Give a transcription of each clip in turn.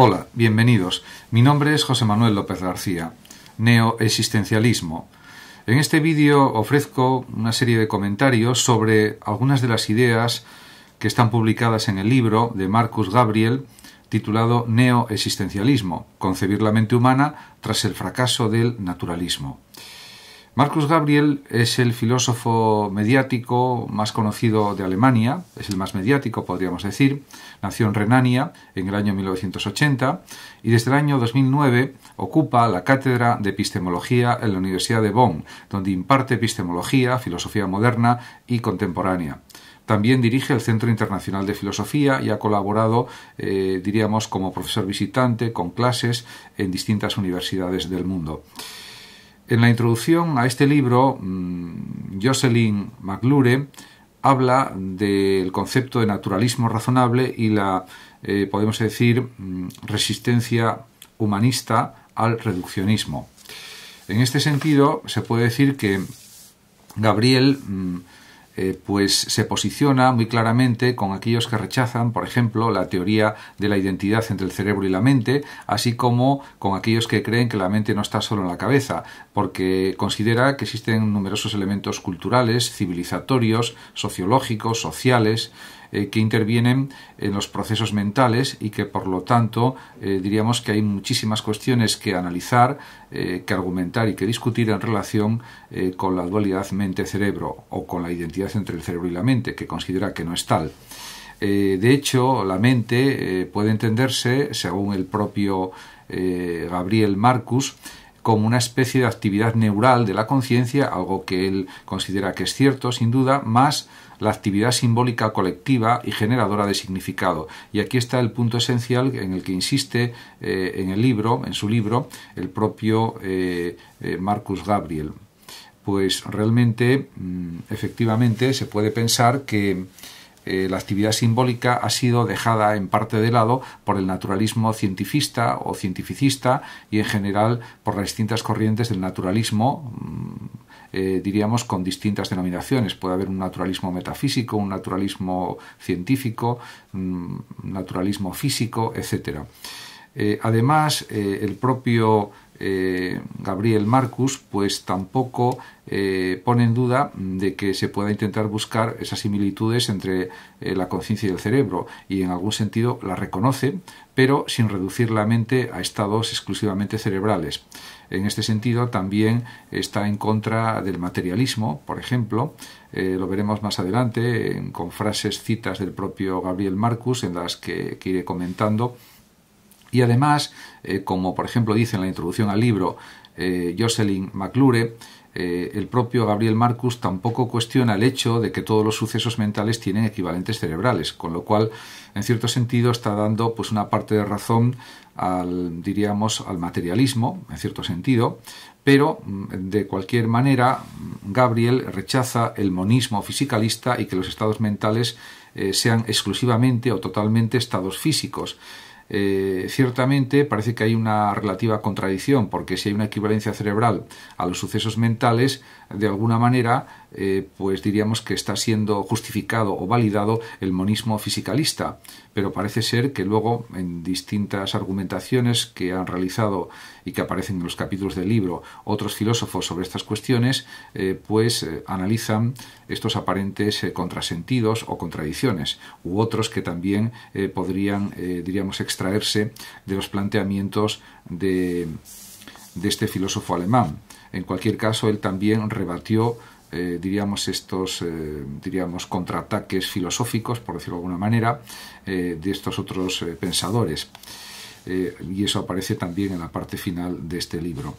Hola, bienvenidos. Mi nombre es José Manuel López García, neoexistencialismo. En este vídeo ofrezco una serie de comentarios sobre algunas de las ideas que están publicadas en el libro de Marcus Gabriel titulado Neoexistencialismo, concebir la mente humana tras el fracaso del naturalismo. Marcus Gabriel es el filósofo mediático más conocido de Alemania, es el más mediático, podríamos decir. Nació en Renania en el año 1980 y desde el año 2009 ocupa la cátedra de epistemología en la Universidad de Bonn, donde imparte epistemología, filosofía moderna y contemporánea. También dirige el Centro Internacional de Filosofía y ha colaborado, eh, diríamos, como profesor visitante con clases en distintas universidades del mundo. En la introducción a este libro, mm, Jocelyn McLure habla del concepto de naturalismo razonable y la, eh, podemos decir, mm, resistencia humanista al reduccionismo. En este sentido, se puede decir que Gabriel mm, eh, pues se posiciona muy claramente con aquellos que rechazan, por ejemplo, la teoría de la identidad entre el cerebro y la mente, así como con aquellos que creen que la mente no está solo en la cabeza, porque considera que existen numerosos elementos culturales, civilizatorios, sociológicos, sociales, eh, que intervienen en los procesos mentales y que por lo tanto eh, diríamos que hay muchísimas cuestiones que analizar, eh, que argumentar y que discutir en relación con la dualidad mente-cerebro o con la identidad entre el cerebro y la mente, que considera que no es tal. de hecho, la mente puede entenderse, según el propio Gabriel Marcus, como una especie de actividad neural de la conciencia, algo que él considera que es cierto, sin duda, más la actividad simbólica colectiva y generadora de significado. Y aquí está el punto esencial en el que insiste eh, en el libro, en su libro, el propio eh, eh, Marcus Gabriel. Pues realmente, mm, efectivamente, se puede pensar que la actividad simbólica ha sido dejada en parte de lado por el naturalismo cientifista o cientificista y en general por las distintas corrientes del naturalismo mm, eh, diríamos, con distintas denominaciones. Puede haber un naturalismo metafísico, un naturalismo científico, mm, un naturalismo físico, etc. Eh, además, eh, el propio eh, Gabriel Marcus, pues tampoco eh, pone en duda de que se pueda intentar buscar esas similitudes entre eh, la conciencia y el cerebro, y en algún sentido la reconoce, pero sin reducir la mente a estados exclusivamente cerebrales. En este sentido, también está en contra del materialismo, por ejemplo, lo veremos más adelante con frases citas del propio Gabriel Marcus en las que, que iré comentando y además, eh, como por ejemplo dice en la introducción al libro eh, Jocelyn McClure, eh, el propio Gabriel Marcus tampoco cuestiona el hecho de que todos los sucesos mentales tienen equivalentes cerebrales, con lo cual, en cierto sentido, está dando pues una parte de razón al, diríamos, al materialismo, en cierto sentido, pero mm, de cualquier manera, mm, Gabriel rechaza el monismo fisicalista y que los estados mentales sean exclusivamente o totalmente estados físicos. Eh, ciertamente parece que hay una relativa contradicción, porque si hay una equivalencia cerebral a los sucesos mentales, de alguna manera eh, pues diríamos que está siendo justificado o validado el monismo fisicalista, pero parece ser que luego en distintas argumentaciones que han realizado y que aparecen en los capítulos del libro otros filósofos sobre estas cuestiones, eh, pues eh, analizan estos aparentes contrasentidos o contradicciones, u otros que también podrían, diríamos, extraerse de los planteamientos de, de este filósofo alemán. En cualquier caso, él también rebatió eh, diríamos estos eh, diríamos contraataques filosóficos por decirlo de alguna manera eh, de estos otros pensadores y eso aparece también en la parte final de este libro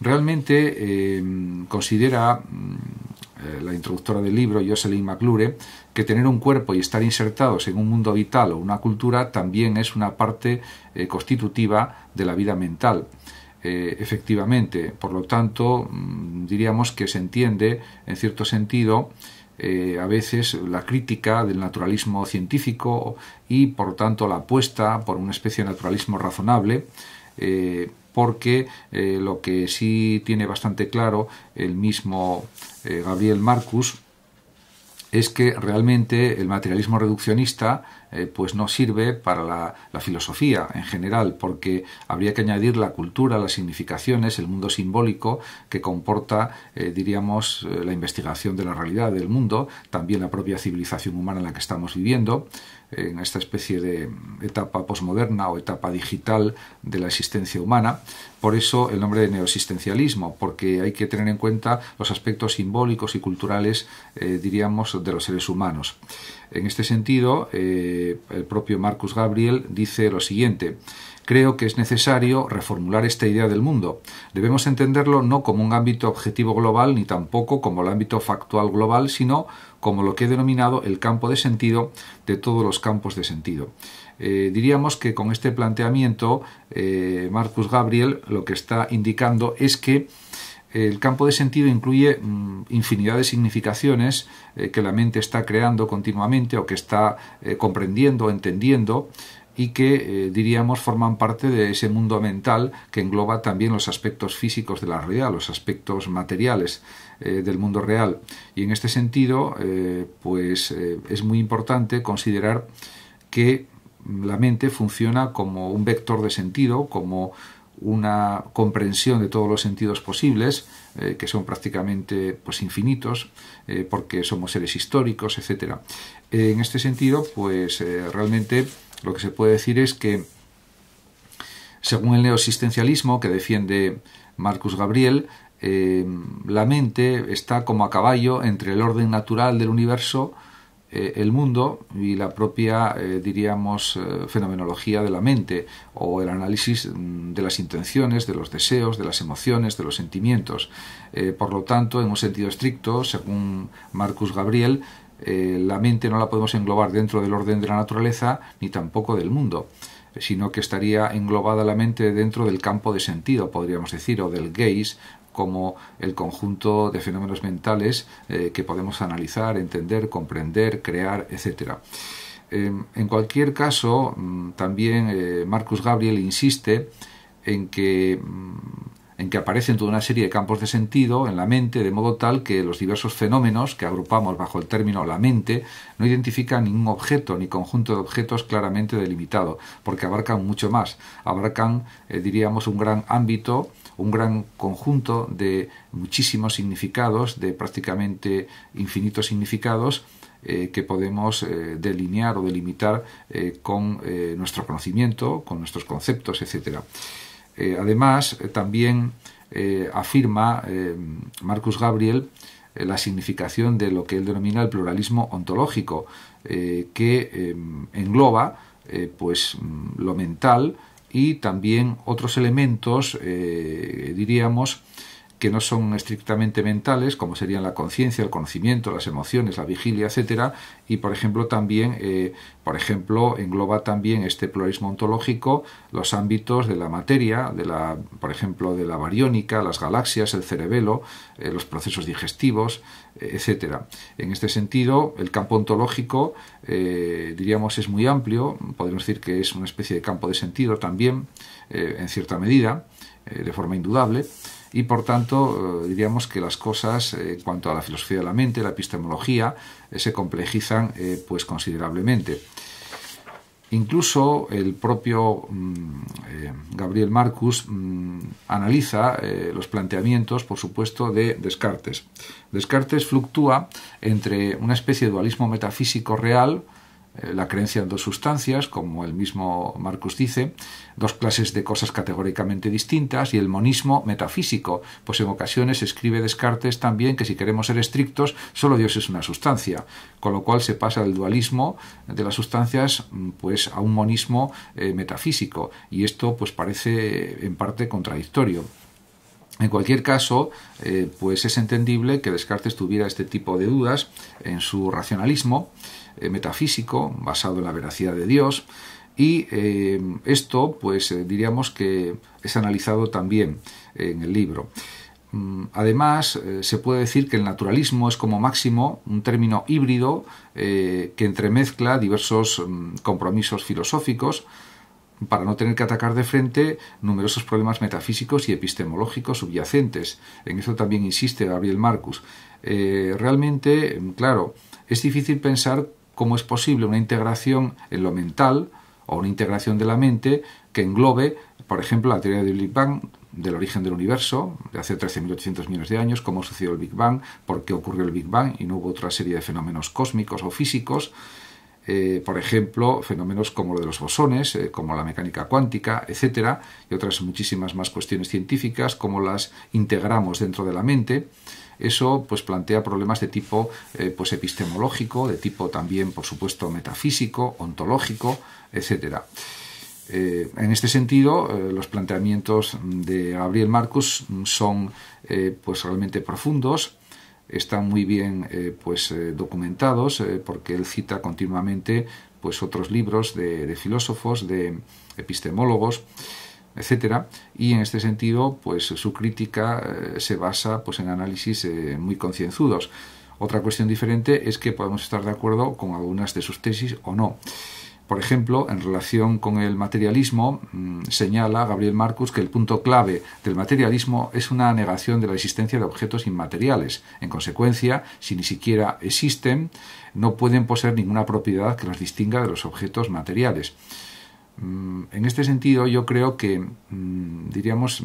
realmente considera mm, la introductora del libro, Jocelyn McClure, que tener un cuerpo y estar insertados en un mundo vital o una cultura también es una parte constitutiva de la vida mental. Eh, efectivamente. Por lo tanto, mm, diríamos que se entiende, en cierto sentido, eh, a veces la crítica del naturalismo científico y, por tanto, la apuesta por una especie de naturalismo razonable. Eh, porque lo que sí tiene bastante claro el mismo Gabriel Marcus es que realmente el materialismo reduccionista eh, pues no sirve para la, filosofía en general, porque habría que añadir la cultura, las significaciones, el mundo simbólico que comporta, eh, diríamos, eh, la investigación de la realidad del mundo, también la propia civilización humana en la que estamos viviendo, en esta especie de etapa posmoderna o etapa digital de la existencia humana. Por eso el nombre de neoexistencialismo, porque hay que tener en cuenta los aspectos simbólicos y culturales, eh, diríamos, de los seres humanos. En este sentido, eh, el propio Marcus Gabriel dice lo siguiente. Creo que es necesario reformular esta idea del mundo. Debemos entenderlo no como un ámbito objetivo global ni tampoco como el ámbito factual global, sino como lo que he denominado el campo de sentido de todos los campos de sentido. Eh, diríamos que con este planteamiento eh, Marcus Gabriel lo que está indicando es que el campo de sentido incluye mm, infinidad de significaciones eh, que la mente está creando continuamente o que está comprendiendo, entendiendo, y que, eh, diríamos, forman parte de ese mundo mental que engloba también los aspectos físicos de la realidad, los aspectos materiales eh, del mundo real. Y en este sentido, eh, pues es muy importante considerar que la mente funciona como un vector de sentido, como una comprensión de todos los sentidos posibles, que son prácticamente pues, infinitos, porque somos seres históricos, etc. En este sentido, pues realmente lo que se puede decir es que, según el neoexistencialismo que defiende Marcus Gabriel, eh, la mente está como a caballo entre el orden natural del universo, eh, el mundo y la propia, eh, diríamos, fenomenología de la mente o el análisis mm, de las intenciones, de los deseos, de las emociones, de los sentimientos. por lo tanto, en un sentido estricto, según Marcus Gabriel, eh, la mente no la podemos englobar dentro del orden de la naturaleza ni tampoco del mundo, sino que estaría englobada la mente dentro del campo de sentido, podríamos decir, o del gaze, como el conjunto de fenómenos mentales eh, que podemos analizar, entender, comprender, crear, etc. Eh, en cualquier caso, mm, también Marcus Gabriel insiste en que mm, en que aparecen toda una serie de campos de sentido en la mente, de modo tal que los diversos fenómenos que agrupamos bajo el término la mente no identifican ningún objeto ni conjunto de objetos claramente delimitado, porque abarcan mucho más, abarcan, eh, diríamos, un gran ámbito, un gran conjunto de muchísimos significados, de prácticamente infinitos significados, eh, que podemos eh, delinear o delimitar con nuestro conocimiento, con nuestros conceptos, etcétera. Eh, además, eh, también eh, afirma Marcus Gabriel la significación de lo que él denomina el pluralismo ontológico, que engloba pues, mm, lo mental y también otros elementos, diríamos, que no son estrictamente mentales, como serían la conciencia, el conocimiento, las emociones, la vigilia, etcétera, y por ejemplo también, eh, por ejemplo, engloba también este pluralismo ontológico los ámbitos de la materia, de la, por ejemplo, de la bariónica, las galaxias, el cerebelo, eh, los procesos digestivos, etc. Eh, etcétera. En este sentido, el campo ontológico, diríamos, es muy amplio, podemos decir que es una especie de campo de sentido también, en cierta medida, de forma indudable y por tanto eh, diríamos que las cosas eh, en cuanto a la filosofía de la mente, la epistemología, eh, se complejizan pues considerablemente. Incluso el propio mm, Gabriel Marcus mm, analiza los planteamientos, por supuesto, de Descartes. Descartes fluctúa entre una especie de dualismo metafísico real eh, la creencia en dos sustancias, como el mismo Marcus dice, dos clases de cosas categóricamente distintas, y el monismo metafísico, pues en ocasiones escribe Descartes también que si queremos ser estrictos, solo Dios es una sustancia, con lo cual se pasa del dualismo de las sustancias mm, pues a un monismo eh, metafísico, y esto pues parece eh, en parte contradictorio. En cualquier caso, pues es entendible que Descartes tuviera este tipo de dudas en su racionalismo, eh, metafísico basado en la veracidad de Dios y eh, esto pues eh, diríamos que es analizado también en el libro. Mm, además, se puede decir que el naturalismo es como máximo un término híbrido que entremezcla diversos mm, compromisos filosóficos para no tener que atacar de frente numerosos problemas metafísicos y epistemológicos subyacentes. En eso también insiste Gabriel Marcus. realmente, mm, claro, es difícil pensar cómo es posible una integración en lo mental o una integración de la mente que englobe, por ejemplo, la teoría del Big Bang del origen del universo, de hace 13.800 millones de años, cómo sucedió el Big Bang, por qué ocurrió el Big Bang y no hubo otra serie de fenómenos cósmicos o físicos, eh, por ejemplo, fenómenos como de los bosones, eh, como la mecánica cuántica, etcétera, y otras muchísimas más cuestiones científicas, cómo las integramos dentro de la mente. Eso pues plantea problemas de tipo eh, pues epistemológico, de tipo también, por supuesto, metafísico, ontológico, etcétera. Eh, en este sentido, eh, los planteamientos de Gabriel Marcus son pues realmente profundos, están muy bien pues, documentados, porque él cita continuamente pues, otros libros de filósofos, de epistemólogos etcétera y en este sentido pues su crítica eh, se basa pues en análisis eh, muy concienzudos otra cuestión diferente es que podemos estar de acuerdo con algunas de sus tesis o no por ejemplo, en relación con el materialismo, mm, señala Gabriel Marcus que el punto clave del materialismo es una negación de la existencia de objetos inmateriales. En consecuencia, si ni siquiera existen, no pueden poseer ninguna propiedad que los distinga de los objetos materiales. Mm, en este sentido, yo creo que, mm, diríamos,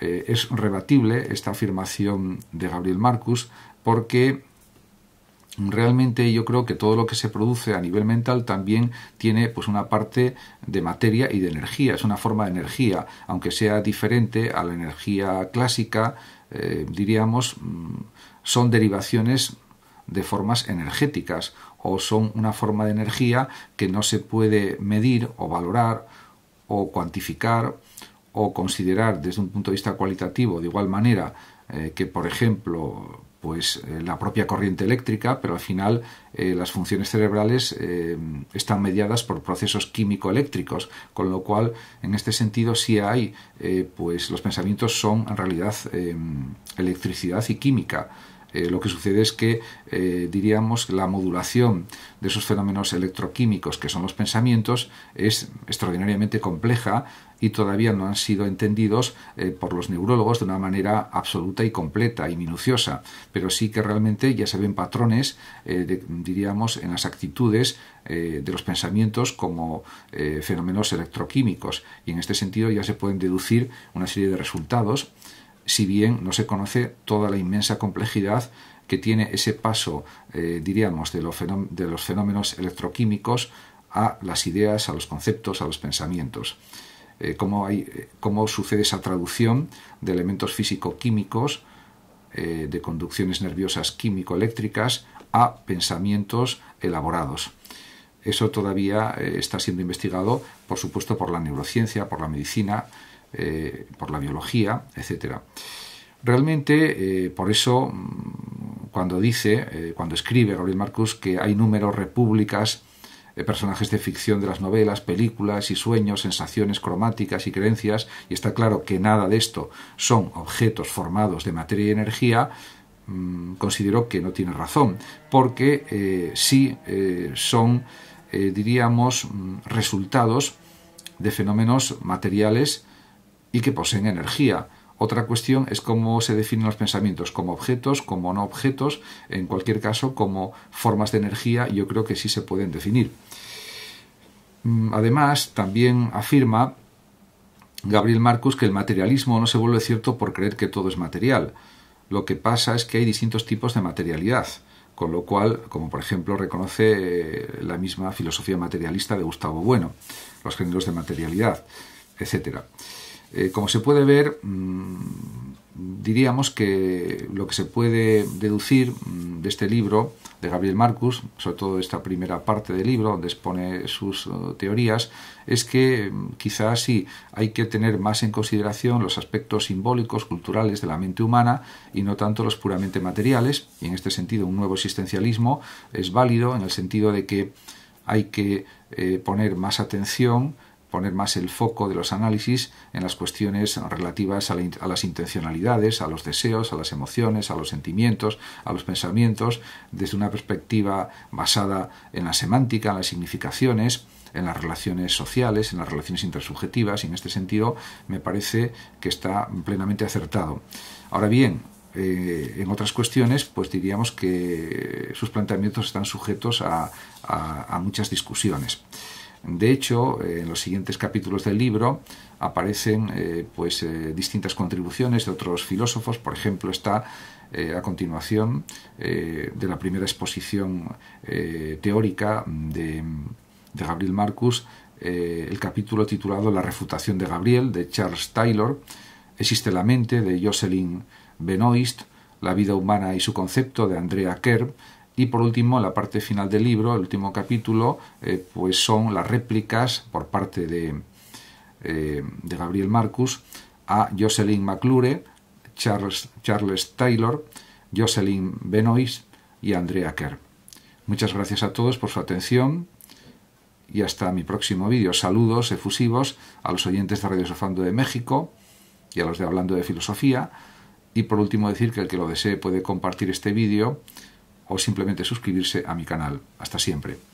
eh, es rebatible esta afirmación de Gabriel Marcus porque realmente yo creo que todo lo que se produce a nivel mental también tiene pues una parte de materia y de energía, es una forma de energía, aunque sea diferente a la energía clásica, eh, diríamos, mm, son derivaciones de formas energéticas o son una forma de energía que no se puede medir o valorar o cuantificar o considerar desde un punto de vista cualitativo de igual manera eh, que por ejemplo pues, eh, la propia corriente eléctrica, pero al final eh, las funciones cerebrales están mediadas por procesos químico-eléctricos, con lo cual en este sentido sí hay, pues los pensamientos son en realidad electricidad y química. Eh, lo que sucede es que, eh, diríamos, la modulación de esos fenómenos electroquímicos que son los pensamientos es extraordinariamente compleja y todavía no han sido entendidos eh, por los neurólogos de una manera absoluta y completa y minuciosa, pero sí que realmente ya se ven patrones, diríamos, en las actitudes de los pensamientos como fenómenos electroquímicos y en este sentido ya se pueden deducir una serie de resultados si bien no se conoce toda la inmensa complejidad que tiene ese paso, eh, diríamos, de los, fenómenos electroquímicos a las ideas, a los conceptos, a los pensamientos. Eh, eh, cómo, sucede esa traducción de elementos físico-químicos, de conducciones nerviosas químico-eléctricas, a pensamientos elaborados. Eso todavía está siendo investigado, por supuesto, por la neurociencia, por la medicina, eh, por la biología, etc. Realmente, eh, por eso, mm, cuando dice, eh, cuando escribe Gabriel Marcus que hay números, repúblicas, personajes de ficción de las novelas, películas y sueños, sensaciones cromáticas y creencias, y está claro que nada de esto son objetos formados de materia y energía, mm, considero que no tiene razón, porque sí son, diríamos, mm, resultados de fenómenos materiales y que poseen energía. Otra cuestión es cómo se definen los pensamientos como objetos, como no objetos, en cualquier caso como formas de energía, yo creo que sí se pueden definir. Mm, además, también afirma Gabriel Marcus que el materialismo no se vuelve cierto por creer que todo es material. Lo que pasa es que hay distintos tipos de materialidad, con lo cual, como por ejemplo reconoce eh, la misma filosofía materialista de Gustavo Bueno, los géneros de materialidad, etcétera. Eh, como se puede ver, mm, diríamos que lo que se puede deducir mm, de este libro de Gabriel Marcus, sobre todo de esta primera parte del libro donde expone sus eh, teorías, es que mm, quizás sí hay que tener más en consideración los aspectos simbólicos, culturales de la mente humana y no tanto los puramente materiales. Y en este sentido, un nuevo existencialismo es válido en el sentido de que hay que eh, poner más atención poner más el foco de los análisis en las cuestiones relativas a, las intencionalidades, a los deseos, a las emociones, a los sentimientos, a los pensamientos, desde una perspectiva basada en la semántica, en las significaciones, en las relaciones sociales, en las relaciones intersubjetivas, y en este sentido me parece que está plenamente acertado. Ahora bien, eh, en otras cuestiones, pues diríamos que sus planteamientos están sujetos a muchas discusiones. De hecho, eh, en los siguientes capítulos del libro aparecen eh, pues, eh, distintas contribuciones de otros filósofos. Por ejemplo, está a continuación de la primera exposición teórica de, de, Gabriel Marcus, el capítulo titulado La refutación de Gabriel, de Charles Taylor, Existe la mente, de Jocelyn Benoist, La vida humana y su concepto, de Andrea Kerr, y por último, la parte final del libro, el último capítulo, eh, pues son las réplicas por parte de, eh, de Gabriel Marcus a Jocelyn McClure, Charles, Charles Taylor, Jocelyn Benoist y Andrea Kerr. Muchas gracias a todos por su atención y hasta mi próximo vídeo. Saludos efusivos a los oyentes de Radio Sofando de México y a los de Hablando de Filosofía. Y por último decir que el que lo desee puede compartir este vídeo o simplemente suscribirse a mi canal. Hasta siempre.